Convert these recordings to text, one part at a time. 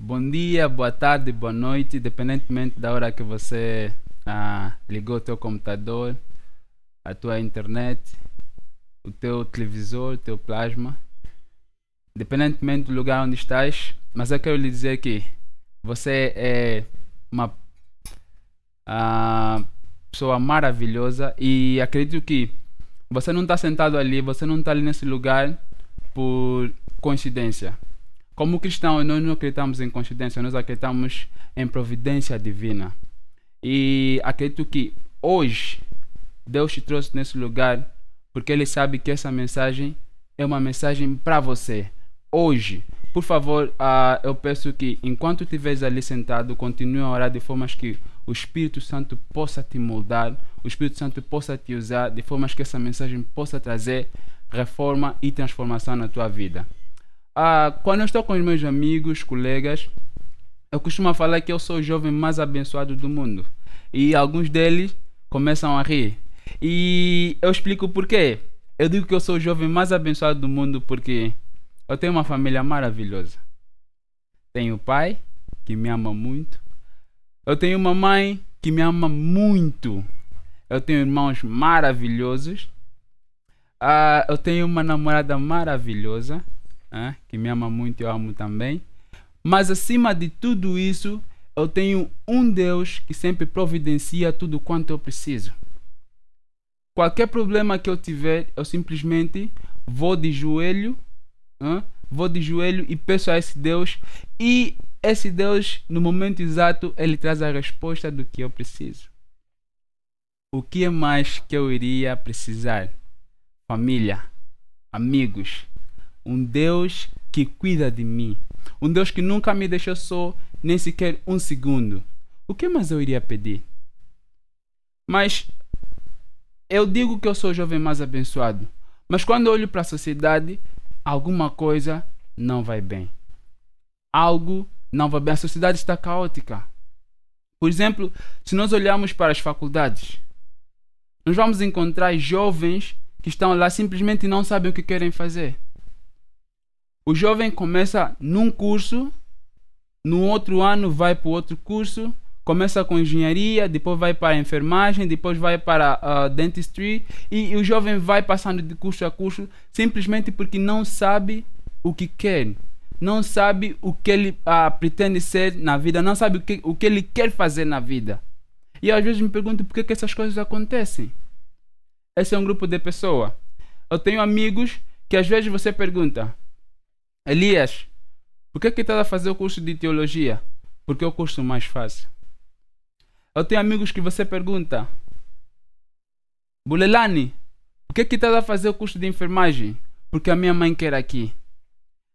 Bom dia, boa tarde, boa noite, independentemente da hora que você ah, ligou o teu computador, a tua internet, o teu televisor, o teu plasma, independentemente do lugar onde estás, mas eu quero lhe dizer que você é uma ah, pessoa maravilhosa e acredito que você não está sentado ali, você não está ali nesse lugar por coincidência como cristãos, nós não acreditamos em coincidência, nós acreditamos em providência divina. E acredito que hoje Deus te trouxe nesse lugar porque Ele sabe que essa mensagem é uma mensagem para você. Hoje, por favor, uh, eu peço que enquanto estiveres ali sentado, continue a orar de formas que o Espírito Santo possa te moldar, o Espírito Santo possa te usar, de formas que essa mensagem possa trazer reforma e transformação na tua vida. Ah, quando eu estou com os meus amigos, colegas, eu costumo falar que eu sou o jovem mais abençoado do mundo. E alguns deles começam a rir. E eu explico por quê. Eu digo que eu sou o jovem mais abençoado do mundo porque eu tenho uma família maravilhosa. Tenho o pai, que me ama muito. Eu tenho uma mãe que me ama muito. Eu tenho irmãos maravilhosos. Ah, eu tenho uma namorada maravilhosa né? que me ama muito e eu amo também. Mas acima de tudo isso, eu tenho um Deus que sempre providencia tudo quanto eu preciso. Qualquer problema que eu tiver, eu simplesmente vou de joelho, né? vou de joelho e peço a esse Deus e esse Deus, no momento exato, ele traz a resposta do que eu preciso. O que mais que eu iria precisar? Família, amigos, um Deus que cuida de mim, um Deus que nunca me deixou só, nem sequer um segundo. O que mais eu iria pedir? Mas eu digo que eu sou o jovem mais abençoado, mas quando eu olho para a sociedade, alguma coisa não vai bem. Algo não vai bem. A sociedade está caótica. Por exemplo, se nós olharmos para as faculdades, nós vamos encontrar jovens que estão lá simplesmente não sabem o que querem fazer. O jovem começa num curso, no outro ano vai para outro curso, começa com engenharia, depois vai para enfermagem, depois vai para uh, dentistry e, e o jovem vai passando de curso a curso simplesmente porque não sabe o que quer, não sabe o que ele uh, pretende ser na vida, não sabe o que, o que ele quer fazer na vida. E às vezes me pergunto por que, que essas coisas acontecem. Esse é um grupo de pessoa. Eu tenho amigos que às vezes você pergunta: Elias, por que, que estás a fazer o curso de teologia? Porque é o curso mais fácil. Eu tenho amigos que você pergunta, Bulelani, por que, que estás a fazer o curso de enfermagem? Porque a minha mãe quer aqui.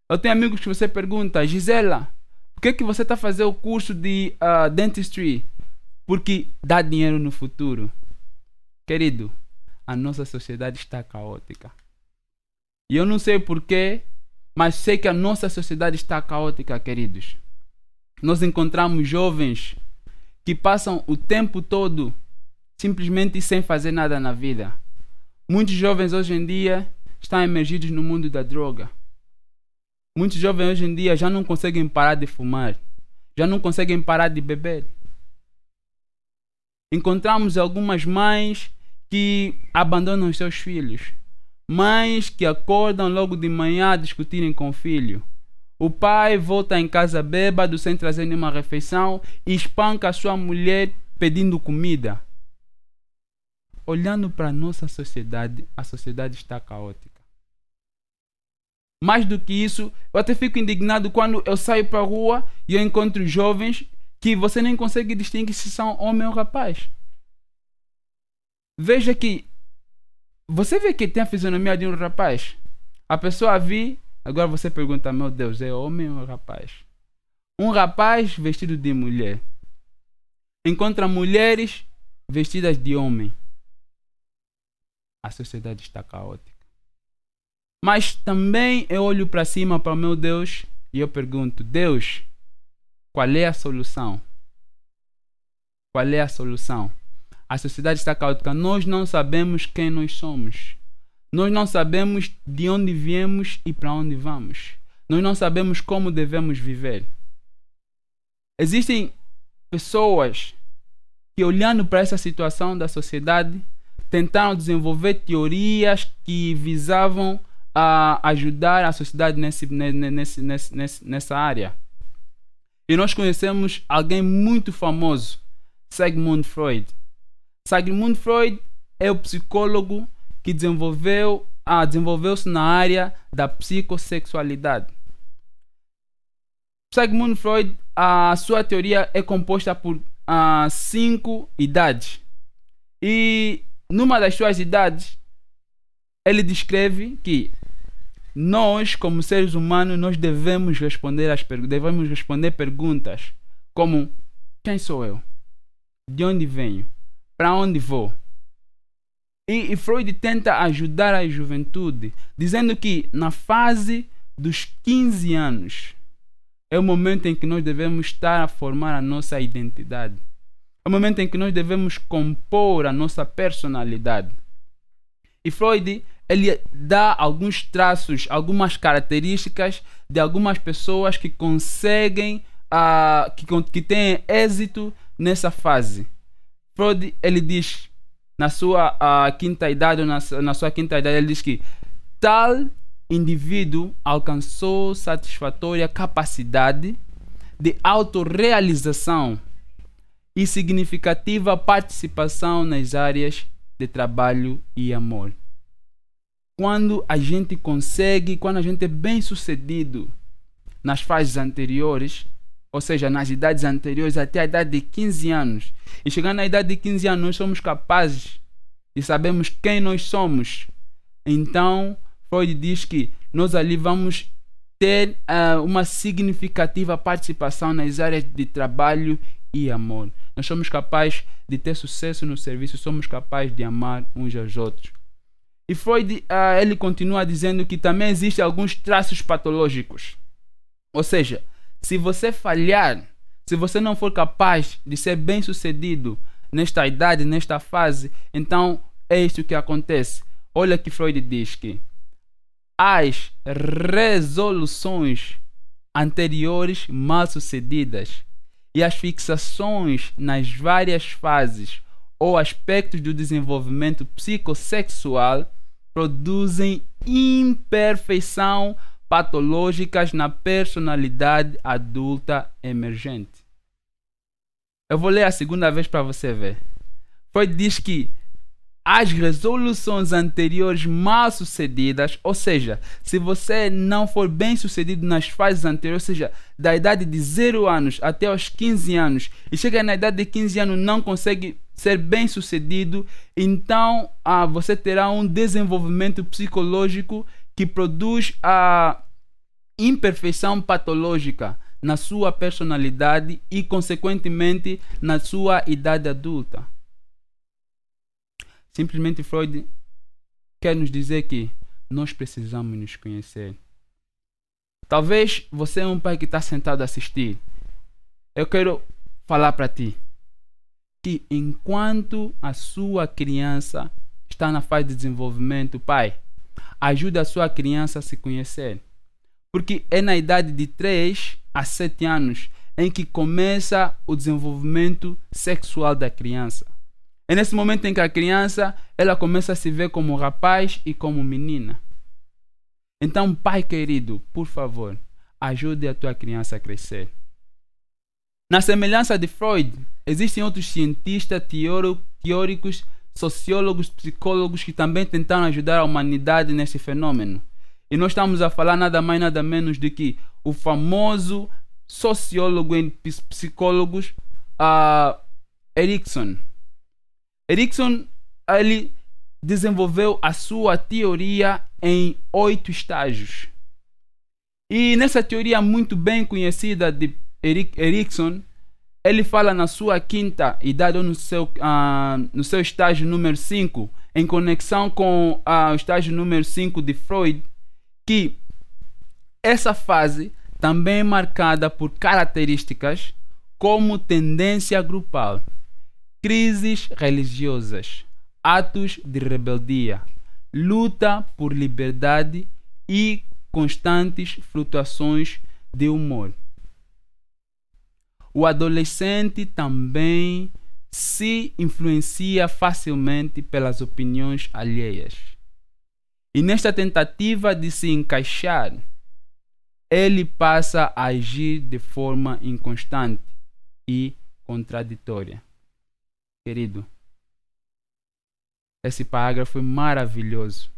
Eu tenho amigos que você pergunta, Gisela, por que, que você está a fazer o curso de uh, dentistry? Porque dá dinheiro no futuro. Querido, a nossa sociedade está caótica. E eu não sei porquê mas sei que a nossa sociedade está caótica, queridos. Nós encontramos jovens que passam o tempo todo simplesmente sem fazer nada na vida. Muitos jovens hoje em dia estão emergidos no mundo da droga. Muitos jovens hoje em dia já não conseguem parar de fumar, já não conseguem parar de beber. Encontramos algumas mães que abandonam seus filhos Mães que acordam logo de manhã a discutirem com o filho. O pai volta em casa bêbado sem trazer nenhuma refeição e espanca a sua mulher pedindo comida. Olhando para a nossa sociedade, a sociedade está caótica. Mais do que isso, eu até fico indignado quando eu saio para a rua e eu encontro jovens que você nem consegue distinguir se são homem ou rapaz. Veja que você vê que tem a fisionomia de um rapaz. A pessoa vi, agora você pergunta: meu Deus, é homem ou rapaz? Um rapaz vestido de mulher encontra mulheres vestidas de homem. A sociedade está caótica. Mas também eu olho para cima para meu Deus e eu pergunto: Deus, qual é a solução? Qual é a solução? A sociedade está caótica. Nós não sabemos quem nós somos. Nós não sabemos de onde viemos e para onde vamos. Nós não sabemos como devemos viver. Existem pessoas que, olhando para essa situação da sociedade, tentaram desenvolver teorias que visavam a ajudar a sociedade nesse, nesse, nesse, nessa área. E nós conhecemos alguém muito famoso, Sigmund Freud. Sigmund Freud é o psicólogo que desenvolveu ah, desenvolveu-se na área da psicosexualidade. Sigmund Freud, a sua teoria é composta por ah, cinco idades. E numa das suas idades, ele descreve que nós, como seres humanos, nós devemos responder as devemos responder perguntas como quem sou eu? De onde venho? para onde vou? E, e, Freud tenta ajudar a juventude, dizendo que na fase dos 15 anos é o momento em que nós devemos estar a formar a nossa identidade. É o momento em que nós devemos compor a nossa personalidade. E Freud ele dá alguns traços, algumas características de algumas pessoas que conseguem, uh, que, que têm êxito nessa fase. Freud, ele diz, na sua a, quinta idade, ou na, na sua quinta idade, ele diz que tal indivíduo alcançou satisfatória capacidade de autorrealização e significativa participação nas áreas de trabalho e amor. Quando a gente consegue, quando a gente é bem sucedido nas fases anteriores, ou seja, nas idades anteriores até a idade de 15 anos. E chegando à idade de 15 anos, somos capazes e sabemos quem nós somos. Então, Freud diz que nós ali vamos ter uh, uma significativa participação nas áreas de trabalho e amor. Nós somos capazes de ter sucesso no serviço, somos capazes de amar uns aos outros. E Freud uh, ele continua dizendo que também existem alguns traços patológicos. Ou seja, se você falhar, se você não for capaz de ser bem sucedido nesta idade, nesta fase, então é isto que acontece. Olha que Freud diz que as resoluções anteriores mal sucedidas e as fixações nas várias fases ou aspectos do desenvolvimento psicossexual produzem imperfeição patológicas na personalidade adulta emergente. Eu vou ler a segunda vez para você ver. Freud diz que as resoluções anteriores mal sucedidas, ou seja, se você não for bem sucedido nas fases anteriores, ou seja, da idade de 0 anos até os 15 anos, e chega na idade de 15 anos não consegue ser bem sucedido, então ah, você terá um desenvolvimento psicológico que produz a imperfeição patológica na sua personalidade e, consequentemente, na sua idade adulta. Simplesmente Freud quer nos dizer que nós precisamos nos conhecer. Talvez você é um pai que está sentado a assistir. Eu quero falar para ti que enquanto a sua criança está na fase de desenvolvimento, pai, ajude a sua criança a se conhecer porque é na idade de 3 a 7 anos em que começa o desenvolvimento sexual da criança. É nesse momento em que a criança ela começa a se ver como rapaz e como menina. Então, pai querido, por favor, ajude a tua criança a crescer. Na semelhança de Freud, existem outros cientistas, teóricos, sociólogos, psicólogos que também tentaram ajudar a humanidade nesse fenômeno. E nós estamos a falar nada mais, nada menos do que o famoso sociólogo e psicólogos uh, Erickson. Erickson ele desenvolveu a sua teoria em oito estágios. E nessa teoria muito bem conhecida de Eric, Erickson, ele fala na sua quinta idade ou no seu, uh, no seu estágio número 5, em conexão com uh, o estágio número 5 de Freud, que essa fase também é marcada por características como tendência grupal, crises religiosas, atos de rebeldia, luta por liberdade e constantes flutuações de humor. O adolescente também se influencia facilmente pelas opiniões alheias e nesta tentativa de se encaixar, ele passa a agir de forma inconstante e contraditória. Querido, esse parágrafo é maravilhoso.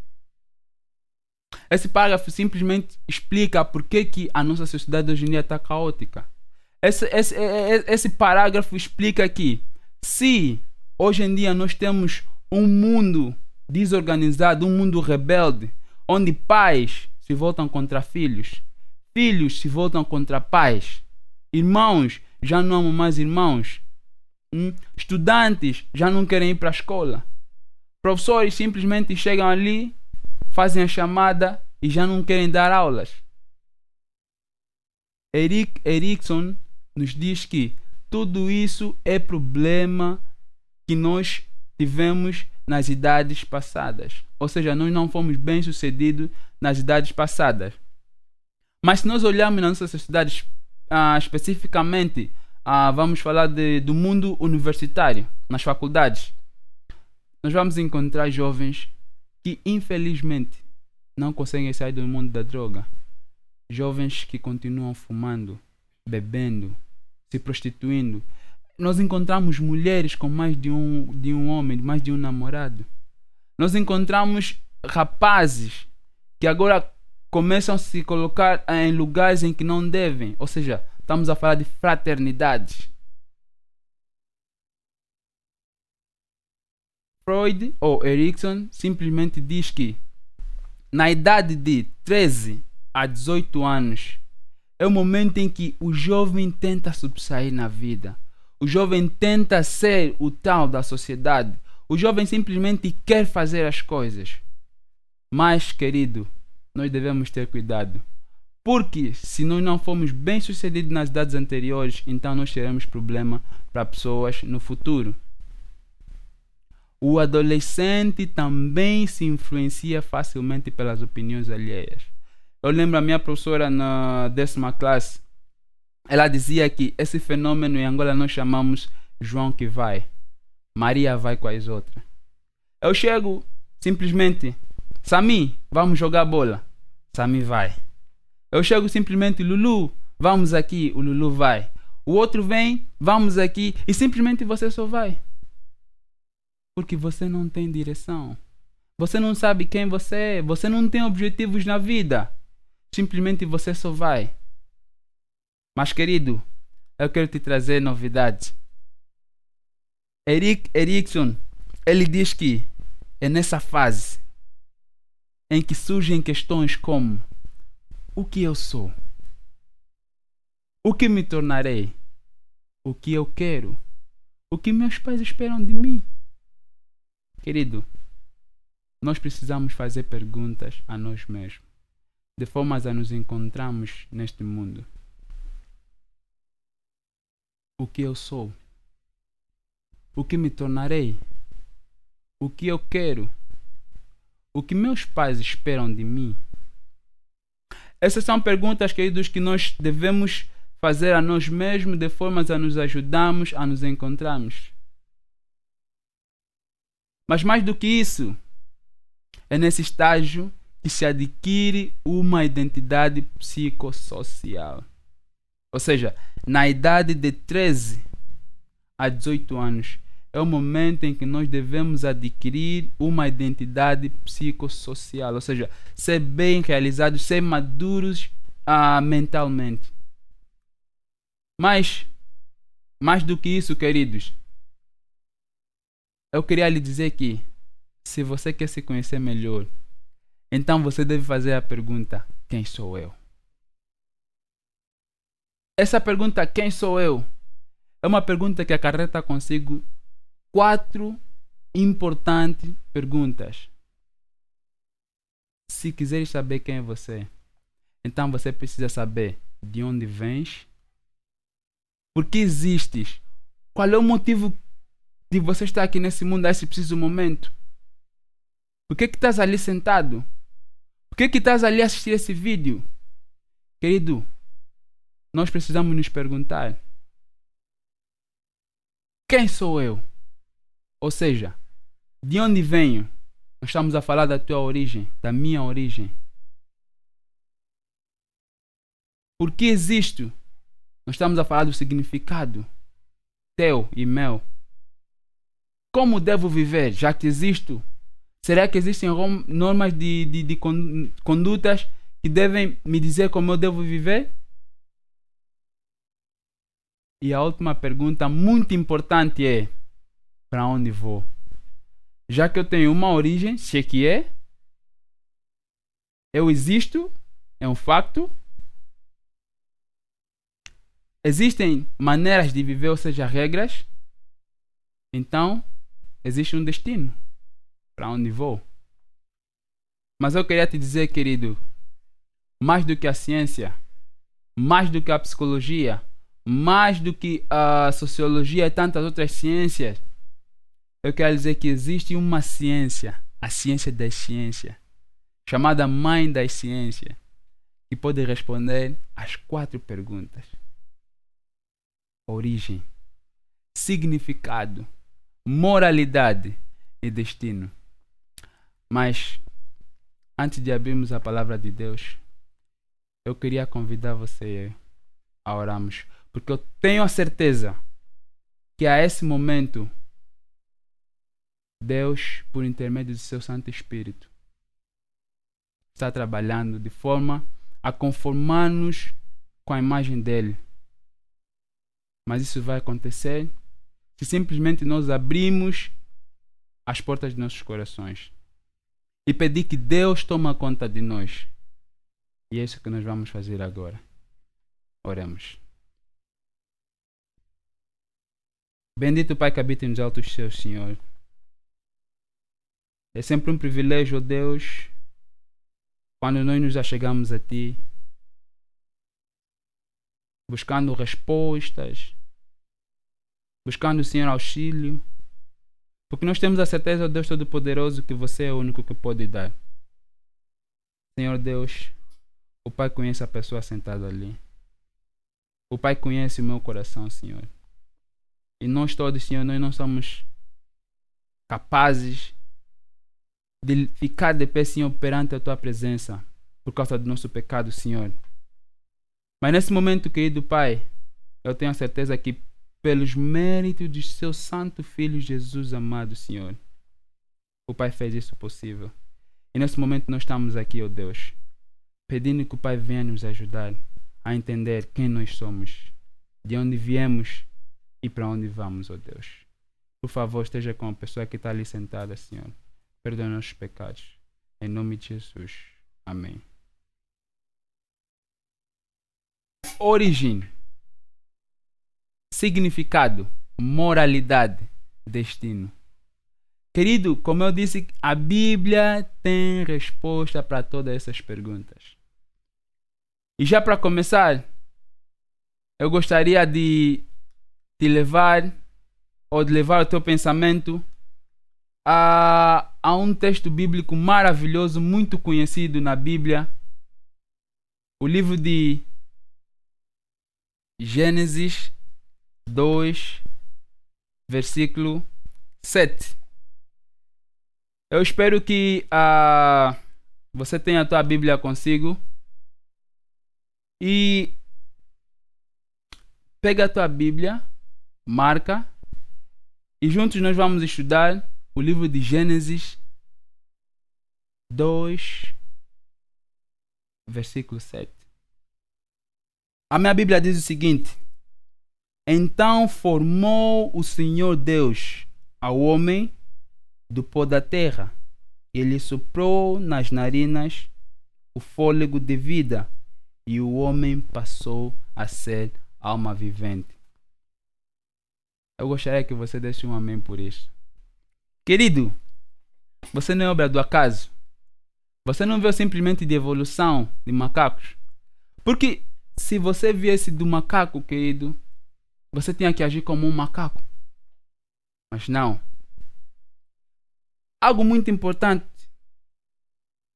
Esse parágrafo simplesmente explica por que, que a nossa sociedade hoje em dia está caótica. Esse, esse, é, é, é, esse parágrafo explica que se hoje em dia nós temos um mundo desorganizado, um mundo rebelde, onde pais se voltam contra filhos, filhos se voltam contra pais, irmãos já não amam mais irmãos, hum? estudantes já não querem ir para a escola, professores simplesmente chegam ali, fazem a chamada e já não querem dar aulas. Eric Erickson nos diz que tudo isso é problema que nós tivemos nas idades passadas. Ou seja, nós não fomos bem-sucedidos nas idades passadas. Mas se nós olharmos na nossa sociedade ah, especificamente, ah, vamos falar de, do mundo universitário, nas faculdades, nós vamos encontrar jovens que infelizmente não conseguem sair do mundo da droga. Jovens que continuam fumando, bebendo, se prostituindo, nós encontramos mulheres com mais de um, de um homem, mais de um namorado. Nós encontramos rapazes que agora começam a se colocar eh, em lugares em que não devem. Ou seja, estamos a falar de fraternidade. Freud ou Erickson simplesmente diz que na idade de 13 a 18 anos é o momento em que o jovem tenta subsair na vida. O jovem tenta ser o tal da sociedade. O jovem simplesmente quer fazer as coisas. Mas, querido, nós devemos ter cuidado. Porque se nós não formos bem sucedidos nas idades anteriores, então nós teremos problema para pessoas no futuro. O adolescente também se influencia facilmente pelas opiniões alheias. Eu lembro a minha professora na décima classe, ela dizia que esse fenômeno em Angola nós chamamos João que vai, Maria vai com as outras. Eu chego simplesmente, Sami, vamos jogar bola. Sami vai. Eu chego simplesmente, Lulu, vamos aqui, o Lulu vai. O outro vem, vamos aqui, e simplesmente você só vai. Porque você não tem direção. Você não sabe quem você é, você não tem objetivos na vida. Simplesmente você só vai. Mas, querido, eu quero te trazer novidades. Eric Erickson, ele diz que é nessa fase em que surgem questões como: o que eu sou? O que me tornarei? O que eu quero? O que meus pais esperam de mim? Querido, nós precisamos fazer perguntas a nós mesmos, de forma a nos encontrarmos neste mundo o que eu sou, o que me tornarei, o que eu quero, o que meus pais esperam de mim. Essas são perguntas, queridos, que nós devemos fazer a nós mesmos de forma a nos ajudarmos a nos encontrarmos. Mas mais do que isso, é nesse estágio que se adquire uma identidade psicossocial. Ou seja, na idade de 13 a 18 anos é o momento em que nós devemos adquirir uma identidade psicossocial, ou seja, ser bem realizados, ser maduros ah, mentalmente. Mas, mais do que isso, queridos, eu queria lhe dizer que se você quer se conhecer melhor, então você deve fazer a pergunta: quem sou eu? Essa pergunta, quem sou eu? É uma pergunta que acarreta consigo quatro importantes perguntas. Se quiseres saber quem é você, então você precisa saber de onde vens, por que existes, qual é o motivo de você estar aqui nesse mundo a esse preciso momento, por que, que estás ali sentado, por que, que estás ali a assistir esse vídeo, querido nós precisamos nos perguntar: quem sou eu? Ou seja, de onde venho? Nós estamos a falar da tua origem, da minha origem. Por que existo? Nós estamos a falar do significado teu e meu. Como devo viver, já que existo? Será que existem normas de, de, de condutas que devem me dizer como eu devo viver? E a última pergunta muito importante é: para onde vou? Já que eu tenho uma origem, sei que é, eu existo, é um facto. Existem maneiras de viver, ou seja, regras. Então, existe um destino. Para onde vou? Mas eu queria te dizer, querido, mais do que a ciência, mais do que a psicologia, mais do que a sociologia e tantas outras ciências, eu quero dizer que existe uma ciência, a ciência da ciência, chamada mãe da ciência, que pode responder às quatro perguntas: origem, significado, moralidade e destino. Mas antes de abrirmos a palavra de Deus, eu queria convidar você a orarmos. Porque eu tenho a certeza que a esse momento, Deus, por intermédio do seu Santo Espírito, está trabalhando de forma a conformar-nos com a imagem dele. Mas isso vai acontecer se simplesmente nós abrimos as portas de nossos corações e pedir que Deus toma conta de nós. E é isso que nós vamos fazer agora. Oremos. Bendito Pai que habita nos altos céus, Senhor. É sempre um privilégio, Deus, quando nós nos achegamos a Ti, buscando respostas, buscando, Senhor, auxílio, porque nós temos a certeza, Deus Todo-Poderoso, que você é o único que pode dar. Senhor Deus, o Pai conhece a pessoa sentada ali. O Pai conhece o meu coração, Senhor. E nós todos, Senhor, nós não somos capazes de ficar de pé, Senhor, perante a tua presença, por causa do nosso pecado, Senhor. Mas nesse momento, querido Pai, eu tenho a certeza que, pelos méritos de seu santo filho Jesus amado, Senhor, o Pai fez isso possível. E nesse momento nós estamos aqui, ó oh Deus, pedindo que o Pai venha nos ajudar a entender quem nós somos, de onde viemos e para onde vamos, ó oh Deus. Por favor, esteja com a pessoa que está ali sentada, Senhor. Perdoa nossos pecados. Em nome de Jesus. Amém. Origem. Significado. Moralidade. Destino. Querido, como eu disse, a Bíblia tem resposta para todas essas perguntas. E já para começar, eu gostaria de te levar ou de levar o teu pensamento a, a um texto bíblico maravilhoso, muito conhecido na Bíblia, o livro de Gênesis 2, versículo 7. Eu espero que a ah, você tenha a tua Bíblia consigo e pega a tua Bíblia marca. E juntos nós vamos estudar o livro de Gênesis 2, versículo 7. A minha Bíblia diz o seguinte: Então formou o Senhor Deus ao homem do pó da terra, e ele soprou nas narinas o fôlego de vida, e o homem passou a ser alma vivente. Eu gostaria que você desse um amém por isso. Querido, você não é obra do acaso. Você não veio simplesmente de evolução de macacos. Porque se você viesse do macaco, querido, você tinha que agir como um macaco. Mas não. Algo muito importante.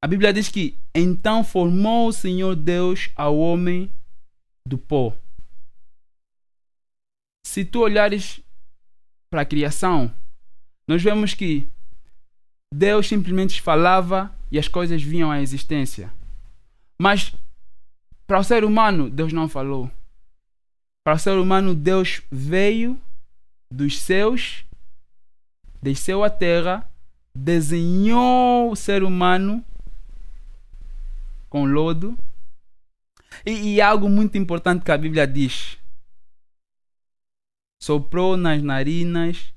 A Bíblia diz que então formou o Senhor Deus ao homem do pó. Se tu olhares para a criação, nós vemos que Deus simplesmente falava e as coisas vinham à existência. Mas para o ser humano, Deus não falou. Para o ser humano, Deus veio dos céus, desceu à terra, desenhou o ser humano com lodo. E, e algo muito importante que a Bíblia diz: soprou nas narinas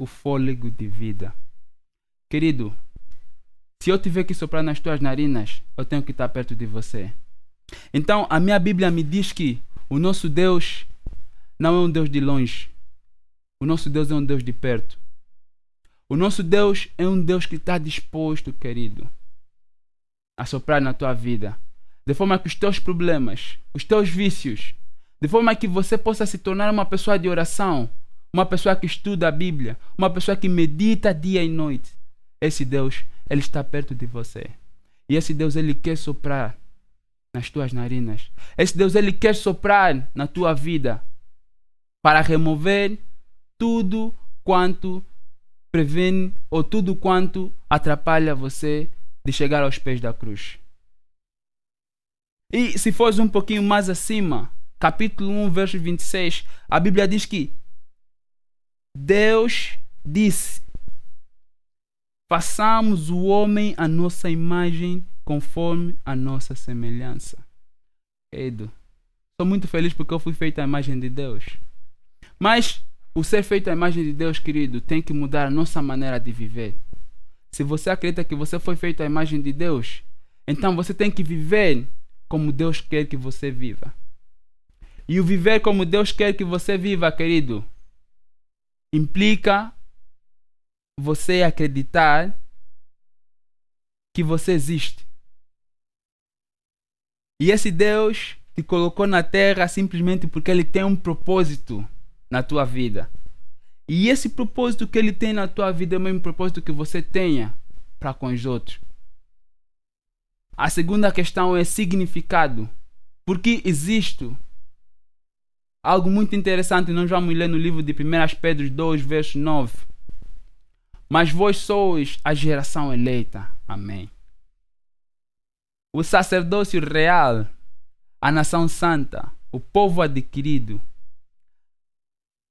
o fôlego de vida. Querido, se eu tiver que soprar nas tuas narinas, eu tenho que estar perto de você. Então, a minha Bíblia me diz que o nosso Deus não é um Deus de longe. O nosso Deus é um Deus de perto. O nosso Deus é um Deus que está disposto, querido, a soprar na tua vida. De forma que os teus problemas, os teus vícios, de forma que você possa se tornar uma pessoa de oração, uma pessoa que estuda a Bíblia, uma pessoa que medita dia e noite. Esse Deus, ele está perto de você. E esse Deus, ele quer soprar nas tuas narinas. Esse Deus, ele quer soprar na tua vida para remover tudo quanto prevene ou tudo quanto atrapalha você de chegar aos pés da cruz. E se fores um pouquinho mais acima, capítulo 1, verso 26, a Bíblia diz que Deus disse: façamos o homem a nossa imagem conforme a nossa semelhança. Edu, estou muito feliz porque eu fui feito a imagem de Deus. Mas o ser feito a imagem de Deus, querido, tem que mudar a nossa maneira de viver. Se você acredita que você foi feito a imagem de Deus, então você tem que viver como Deus quer que você viva. E o viver como Deus quer que você viva, querido, implica você acreditar que você existe. E esse Deus te colocou na terra simplesmente porque ele tem um propósito na tua vida. E esse propósito que ele tem na tua vida é o mesmo propósito que você tenha para com os outros. A segunda questão é significado. Por que existo? Algo muito interessante nós vamos ler no livro de 1 Pedro 2, verso 9. Mas vós sois a geração eleita. Amém. O sacerdócio real, a nação santa, o povo adquirido.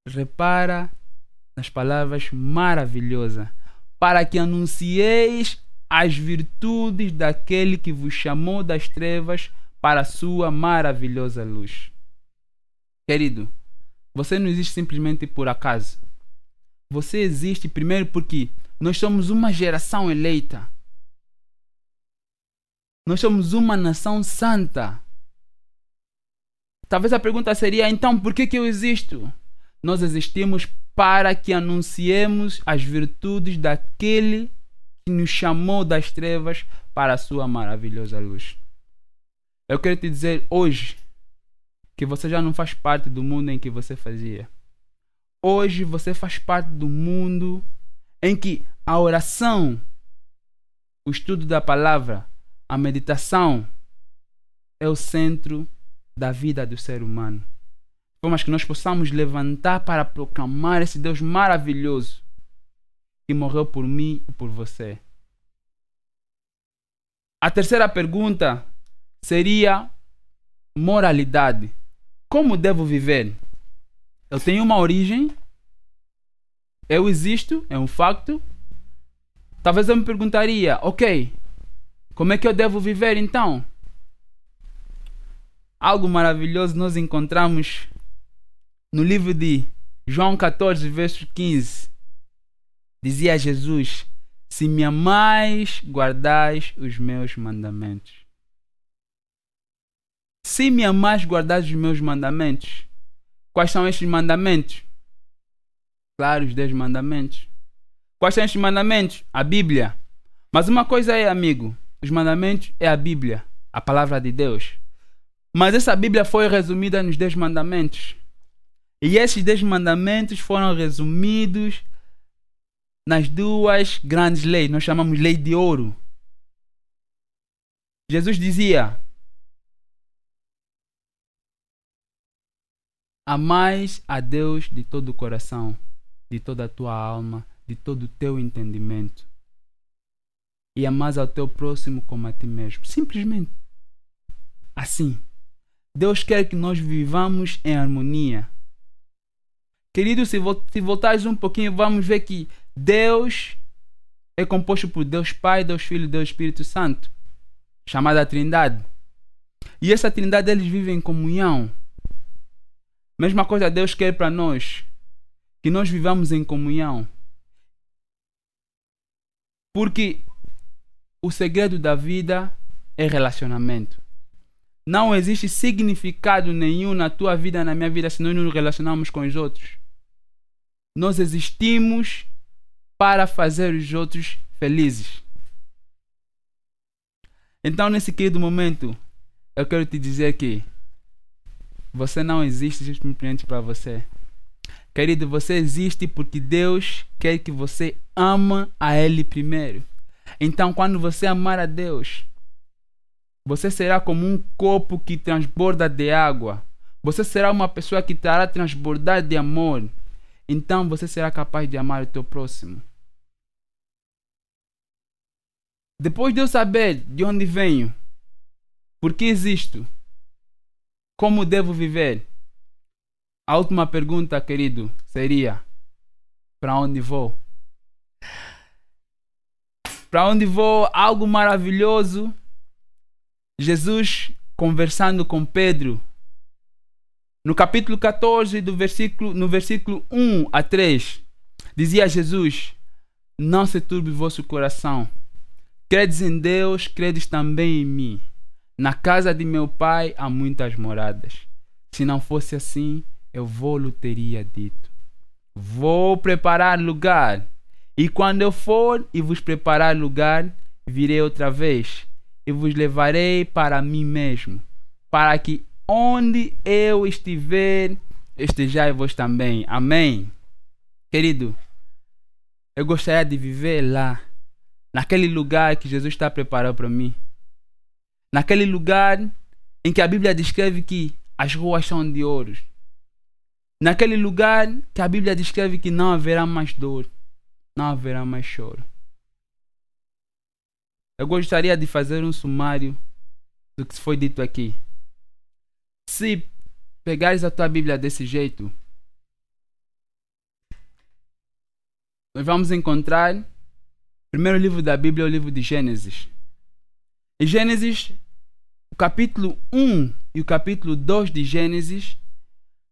Repara nas palavras maravilhosas. Para que anuncieis as virtudes daquele que vos chamou das trevas para a sua maravilhosa luz. Querido, você não existe simplesmente por acaso. Você existe primeiro porque nós somos uma geração eleita. Nós somos uma nação santa. Talvez a pergunta seria: então por que, que eu existo? Nós existimos para que anunciemos as virtudes daquele que nos chamou das trevas para a sua maravilhosa luz. Eu quero te dizer hoje que você já não faz parte do mundo em que você fazia. Hoje você faz parte do mundo em que a oração, o estudo da palavra, a meditação é o centro da vida do ser humano. Formas que nós possamos levantar para proclamar esse Deus maravilhoso que morreu por mim e por você. A terceira pergunta seria moralidade. Como devo viver? Eu tenho uma origem. Eu existo, é um facto. Talvez eu me perguntaria, ok, como é que eu devo viver então? Algo maravilhoso nós encontramos no livro de João 14, verso 15. Dizia Jesus: Se me amais, guardais os meus mandamentos se me amais, guardares os meus mandamentos. Quais são estes mandamentos? Claro, os dez mandamentos. Quais são estes mandamentos? A Bíblia. Mas uma coisa é, amigo, os mandamentos é a Bíblia, a palavra de Deus. Mas essa Bíblia foi resumida nos dez mandamentos. E esses dez mandamentos foram resumidos nas duas grandes leis, nós chamamos lei de ouro. Jesus dizia: Amais a Deus de todo o coração, de toda a tua alma, de todo o teu entendimento. E mais ao teu próximo como a ti mesmo. Simplesmente. Assim. Deus quer que nós vivamos em harmonia. Querido, se, vo se voltares um pouquinho, vamos ver que Deus é composto por Deus Pai, Deus Filho e Deus Espírito Santo, chamada Trindade. E essa Trindade eles vivem em comunhão. Mesma coisa Deus quer para nós, que nós vivamos em comunhão. Porque o segredo da vida é relacionamento. Não existe significado nenhum na tua vida, na minha vida, se nós nos relacionarmos com os outros. Nós existimos para fazer os outros felizes. Então, nesse querido momento, eu quero te dizer que você não existe simplesmente para você. Querido, você existe porque Deus quer que você ama a Ele primeiro. Então, quando você amar a Deus, você será como um copo que transborda de água. Você será uma pessoa que estará transbordar de amor. Então, você será capaz de amar o teu próximo. Depois de eu saber de onde venho, por que existo, como devo viver? A última pergunta, querido, seria: para onde vou? Para onde vou? Algo maravilhoso. Jesus conversando com Pedro. No capítulo 14, do versículo, no versículo 1 a 3, dizia Jesus: Não se turbe vosso coração. Credes em Deus, credes também em mim. Na casa de meu pai há muitas moradas. Se não fosse assim, eu vou lhe teria dito. Vou preparar lugar. E quando eu for e vos preparar lugar, virei outra vez e vos levarei para mim mesmo, para que onde eu estiver, estejais vós também. Amém. Querido, eu gostaria de viver lá, naquele lugar que Jesus está preparado para mim naquele lugar em que a Bíblia descreve que as ruas são de ouros. Naquele lugar que a Bíblia descreve que não haverá mais dor, não haverá mais choro. Eu gostaria de fazer um sumário do que foi dito aqui. Se pegares a tua Bíblia desse jeito, nós vamos encontrar o primeiro livro da Bíblia é o livro de Gênesis. E Gênesis o capítulo 1 e o capítulo 2 de Gênesis,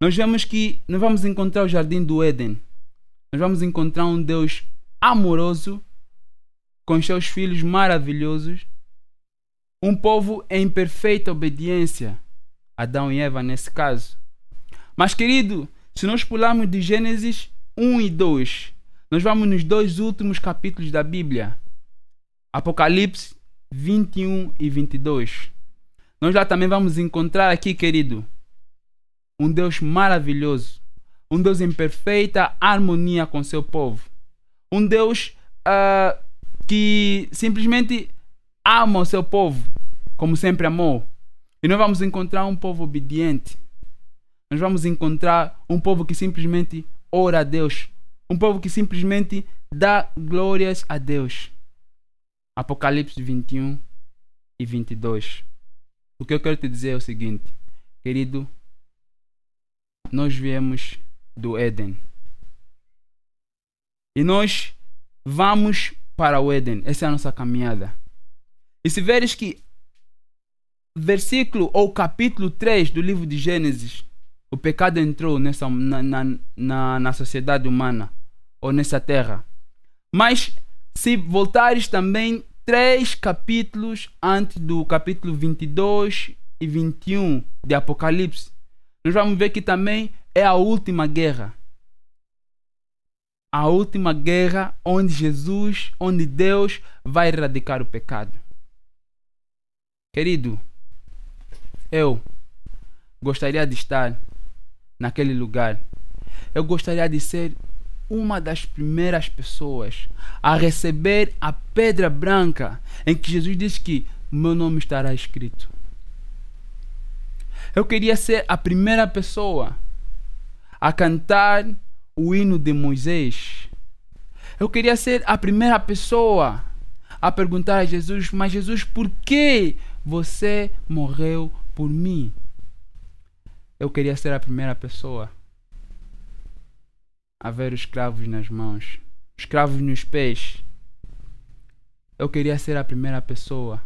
nós vemos que nós vamos encontrar o jardim do Éden. Nós vamos encontrar um Deus amoroso com seus filhos maravilhosos, um povo em perfeita obediência, Adão e Eva nesse caso. Mas querido, se nós pularmos de Gênesis 1 e 2, nós vamos nos dois últimos capítulos da Bíblia, Apocalipse 21 e 22. Nós lá também vamos encontrar aqui, querido, um Deus maravilhoso, um Deus em perfeita harmonia com seu povo, um Deus uh, que simplesmente ama o seu povo, como sempre amou. E nós vamos encontrar um povo obediente. Nós vamos encontrar um povo que simplesmente ora a Deus. Um povo que simplesmente dá glórias a Deus. Apocalipse 21 e 22. O que eu quero te dizer é o seguinte, querido, nós viemos do Éden. E nós vamos para o Éden. Essa é a nossa caminhada. E se veres que versículo ou capítulo 3 do livro de Gênesis, o pecado entrou nessa, na, na, na, na sociedade humana ou nessa terra. Mas se voltares também três capítulos antes do capítulo 22 e 21 de Apocalipse, nós vamos ver que também é a última guerra. A última guerra onde Jesus, onde Deus vai erradicar o pecado. Querido, eu gostaria de estar naquele lugar. Eu gostaria de ser uma das primeiras pessoas a receber a pedra branca em que Jesus disse que meu nome estará escrito. Eu queria ser a primeira pessoa a cantar o hino de Moisés. Eu queria ser a primeira pessoa a perguntar a Jesus: Mas Jesus, por que você morreu por mim? Eu queria ser a primeira pessoa haver escravos nas mãos, escravos nos pés. Eu queria ser a primeira pessoa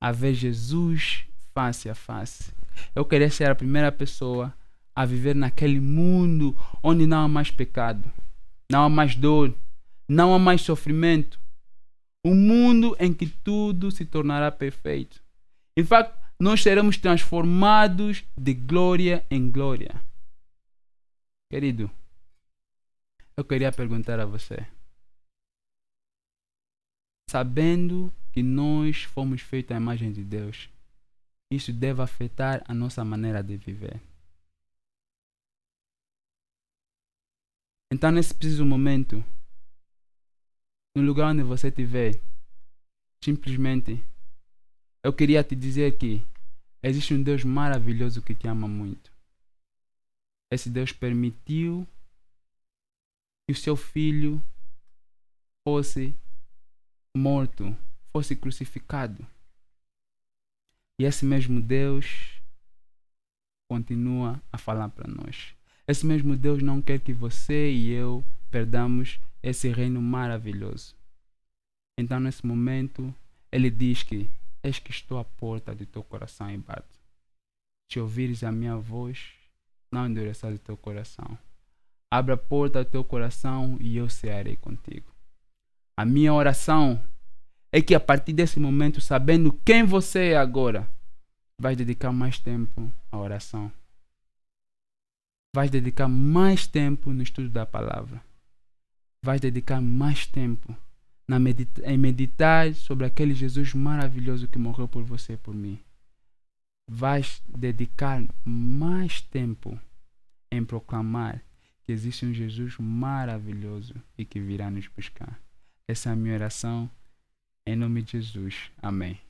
a ver Jesus face a face. Eu queria ser a primeira pessoa a viver naquele mundo onde não há mais pecado, não há mais dor, não há mais sofrimento. Um mundo em que tudo se tornará perfeito. Em fato, nós seremos transformados de glória em glória. Querido, eu queria perguntar a você. Sabendo que nós fomos feitos à imagem de Deus, isso deve afetar a nossa maneira de viver. Então, nesse preciso momento, no lugar onde você estiver, simplesmente, eu queria te dizer que existe um Deus maravilhoso que te ama muito. Esse Deus permitiu que o seu filho fosse morto, fosse crucificado. E esse mesmo Deus continua a falar para nós. Esse mesmo Deus não quer que você e eu perdamos esse reino maravilhoso. Então, nesse momento, ele diz que: Eis que estou à porta do teu coração e bato. Se ouvires a minha voz, não endureças o teu coração. Abra a porta do teu coração e eu cearei contigo. A minha oração é que a partir desse momento, sabendo quem você é agora, vais dedicar mais tempo à oração. Vais dedicar mais tempo no estudo da palavra. Vais dedicar mais tempo na medita em meditar sobre aquele Jesus maravilhoso que morreu por você e por mim vais dedicar mais tempo em proclamar que existe um Jesus maravilhoso e que virá nos buscar. Essa é a minha oração. Em nome de Jesus. Amém.